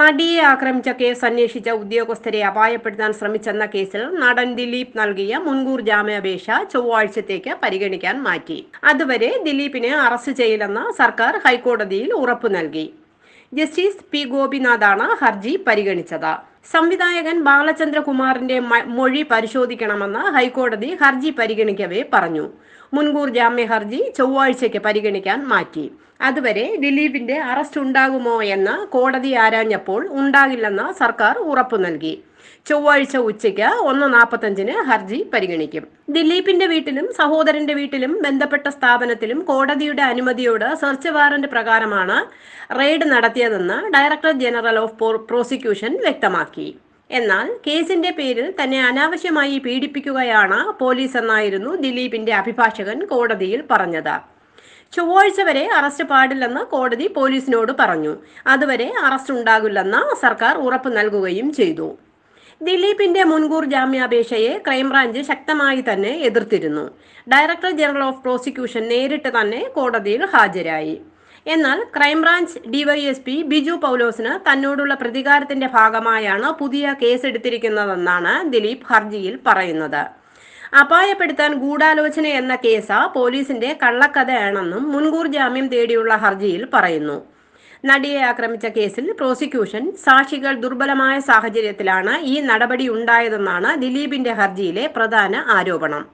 നടിയെ ആക്രമിച്ച കേസ് അന്വേഷിച്ച ഉദ്യോഗസ്ഥരെ അപായപ്പെടുത്താൻ ശ്രമിച്ചെന്ന കേസിൽ നടൻ ദിലീപ് നൽകിയ മുൻകൂർ ജാമ്യാപേക്ഷ ചൊവ്വാഴ്ചത്തേക്ക് പരിഗണിക്കാൻ മാറ്റി അതുവരെ ദിലീപിനെ അറസ്റ്റ് ചെയ്യില്ലെന്ന് സർക്കാർ ഹൈക്കോടതിയിൽ ഉറപ്പു നൽകി ജസ്റ്റിസ് പി ഗോപിനാഥാണ് ഹർജി പരിഗണിച്ചത് സംവിധായകൻ ബാലചന്ദ്രകുമാറിന്റെ മൊഴി പരിശോധിക്കണമെന്ന് ഹൈക്കോടതി ഹർജി പരിഗണിക്കവേ പറഞ്ഞു മുൻകൂർ ജാമ്യ ഹർജി ചൊവ്വാഴ്ചയ്ക്ക് പരിഗണിക്കാൻ മാറ്റി അതുവരെ ദിലീപിന്റെ അറസ്റ്റ് ഉണ്ടാകുമോ എന്ന് കോടതി ആരാഞ്ഞപ്പോൾ ഉണ്ടാകില്ലെന്ന് സർക്കാർ ഉറപ്പു നൽകി ചൊവ്വാഴ്ച ഉച്ചയ്ക്ക് ഒന്ന് നാൽപ്പത്തഞ്ചിന് ഹർജി പരിഗണിക്കും ദിലീപിന്റെ വീട്ടിലും സഹോദരന്റെ വീട്ടിലും ബന്ധപ്പെട്ട സ്ഥാപനത്തിലും കോടതിയുടെ അനുമതിയോട് സെർച്ച് വാറന്റ് പ്രകാരമാണ് റെയ്ഡ് നടത്തിയതെന്ന് ഡയറക്ടർ ജനറൽ ഓഫ് പ്രോസിക്യൂഷൻ വ്യക്തമാക്കി വ്യക്തമാക്കി എന്നാൽ കേസിന്റെ പേരിൽ തന്നെ അനാവശ്യമായി പീഡിപ്പിക്കുകയാണ് പോലീസ് എന്നായിരുന്നു ദിലീപിന്റെ അഭിഭാഷകൻ കോടതിയിൽ പറഞ്ഞത് ചൊവ്വാഴ്ച വരെ അറസ്റ്റ് പാടില്ലെന്ന് കോടതി പോലീസിനോട് പറഞ്ഞു അതുവരെ അറസ്റ്റ് ഉണ്ടാകില്ലെന്ന് സർക്കാർ ഉറപ്പ് നൽകുകയും ചെയ്തു ദിലീപിന്റെ മുൻകൂർ ജാമ്യാപേക്ഷയെ ക്രൈംബ്രാഞ്ച് ശക്തമായി തന്നെ എതിർത്തിരുന്നു ഡയറക്ടർ ജനറൽ ഓഫ് പ്രോസിക്യൂഷൻ നേരിട്ട് തന്നെ കോടതിയിൽ ഹാജരായി എന്നാൽ ക്രൈംബ്രാഞ്ച് ഡിവൈഎസ്പി ബിജു പൌലോസിന് തന്നോടുള്ള പ്രതികാരത്തിന്റെ ഭാഗമായാണ് പുതിയ കേസെടുത്തിരിക്കുന്നതെന്നാണ് ദിലീപ് ഹർജിയിൽ പറയുന്നത് അപായപ്പെടുത്താൻ ഗൂഢാലോചന എന്ന കേസ് പോലീസിന്റെ കള്ളക്കഥയാണെന്നും മുൻകൂർ ജാമ്യം തേടിയുള്ള ഹർജിയിൽ പറയുന്നു നടിയെ ആക്രമിച്ച കേസിൽ പ്രോസിക്യൂഷൻ സാക്ഷികൾ ദുർബലമായ സാഹചര്യത്തിലാണ് ഈ നടപടി ഉണ്ടായതെന്നാണ് ദിലീപിന്റെ ഹർജിയിലെ പ്രധാന ആരോപണം